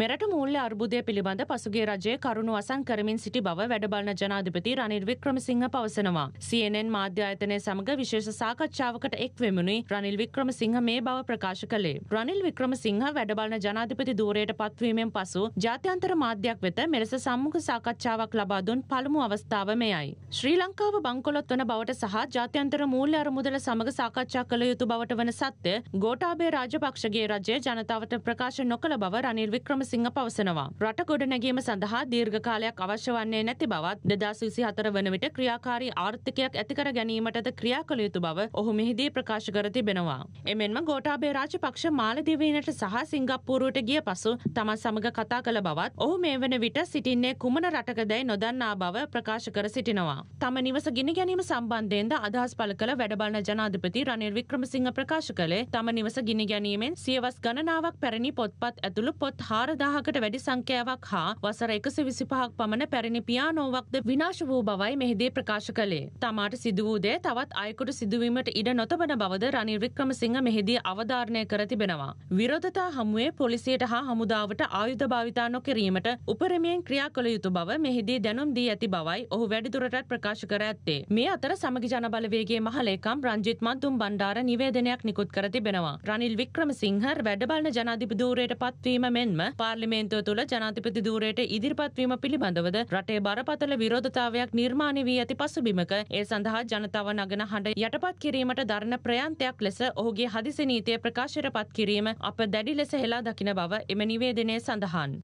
මෙරට මූල්‍ය අර්බුදය පිළිබඳ පසුගේ රජයේ කරුණු අසන් කරමින් සිටි බව වැඩබලන ජනාධිපති රනිල් වික්‍රමසිංහ පවසනවා. CNN මාධ්‍ය ආයතනය සමග විශේෂ සාකච්ඡාවකට එක් වෙමුණි රනිල් වික්‍රමසිංහ මේ බව ප්‍රකාශ කළේ. රනිල් වික්‍රමසිංහ වැඩබලන ජනාධිපති ධූරයට පත්වීමෙන් පසු ජාත්‍යන්තර මාධ්‍යයක් වෙත මෙලෙස සම්මුඛ සාකච්ඡාවක් ලබා දුන් පළමු අවස්ථාව මෙයයි. ශ්‍රී ලංකාව බංකොලොත් වන බවට සහ ජාත්‍යන්තර මූල්‍ය අරමුදල සමග සාකච්ඡා කළ යුතු බවට වන සත්‍ය ගෝඨාභය රාජපක්ෂගේ රජය ජනතාවට ප්‍රකාශ නොකළ බව රනිල් වික්‍රමසිංහ වික්‍රමසිංහ පවසනවා. රට ගොඩනැගීම සඳහා දීර්ඝ කාලයක් අවශ්‍ය වන්නේ නැති බවත් 2024 වන විට ක්‍රියාකාරී ආර්ථිකයක් ඇතිකර ගැනීමටද ක්‍රියා කළ යුතු බව ඔහු මෙහිදී ප්‍රකාශ කර තිබෙනවා. එමෙන්ම ගෝඨාභය රාජපක්ෂ මාලදිවයිනට සහ සිංගප්පූරුවට ගිය පසු තමන් සමග කතා කළ බවත් ඔහු මේ වන විට සිටින්නේ කුමන රටකදැයි නොදන්නා බව ප්‍රකාශ කර සිටිනවා. තම නිවස ගිනි ගැනීම සම්බන්ධයෙන්ද අදහස් පළ කළ වැඩබලන ජනාධිපති රනිල් වික්‍රමසිංහ ප්‍රකාශ කළේ තම නිවස ගිනි ගැනීමෙන් සියවස් ගණනාවක් පැරණි පොත්පත් ඇතුළු පොත් හා හාරදාහකට වැඩි සංඛ්‍යාවක් හා වසර එකසි විසිපහක් පමණ පැරණි පියානෝවක්ද විනාශ වූ බවයි මෙහිදී ප්‍රකාශ කළේ. තමාට සිදුවූදේ තවත් අයකුට සිදුවීමට ඉඩ නොතබන බවද රනිල් වික්‍රමසිංහ මෙහිදී අවධාරණය කර තිබෙනවා. විරෝධතා හමුවේ පොලිසියට හා හමුදාවට ආයුධ භාවිතා නොකිරීමට උපරිමයෙන් ක්‍රියා කළ යුතු බව මෙහිදී දැනුම් දී ඇති බවයි ඔහු වැඩිදුරටත් ප්‍රකාශ කර ඇත්තේ. මේ අතර සමගි ජනබලවේගේ මහලේකම් රංජිත් මන්තුම් බණ්ඩාර නිවේදනයක් නිකුත් කර තිබෙනවා. රනිල් වික්‍රමසිංහ වැඩබලන ජනාධිපතිධූරයට පත්වීම මෙන්ම පාර්ලිමේන්තුව තුළ ජනාධිපති ධූරයට ඉදිරිපත්වීම පිළිබඳවද රටේ බරපතල විරෝධතාවයක් නිර්මාණය වී ඇති පසුබිමක ඒ සඳහා ජනතාව නගන හඬ යටපත් කිරීමට දරන ප්‍රයන්තයක් ලෙස ඔහුගේ හදිසි නීතිය ප්‍රකාශයට පත් කිරීම අප දැඩි ලෙස හෙලා දකින බව එම නිවේදනය සඳහන්.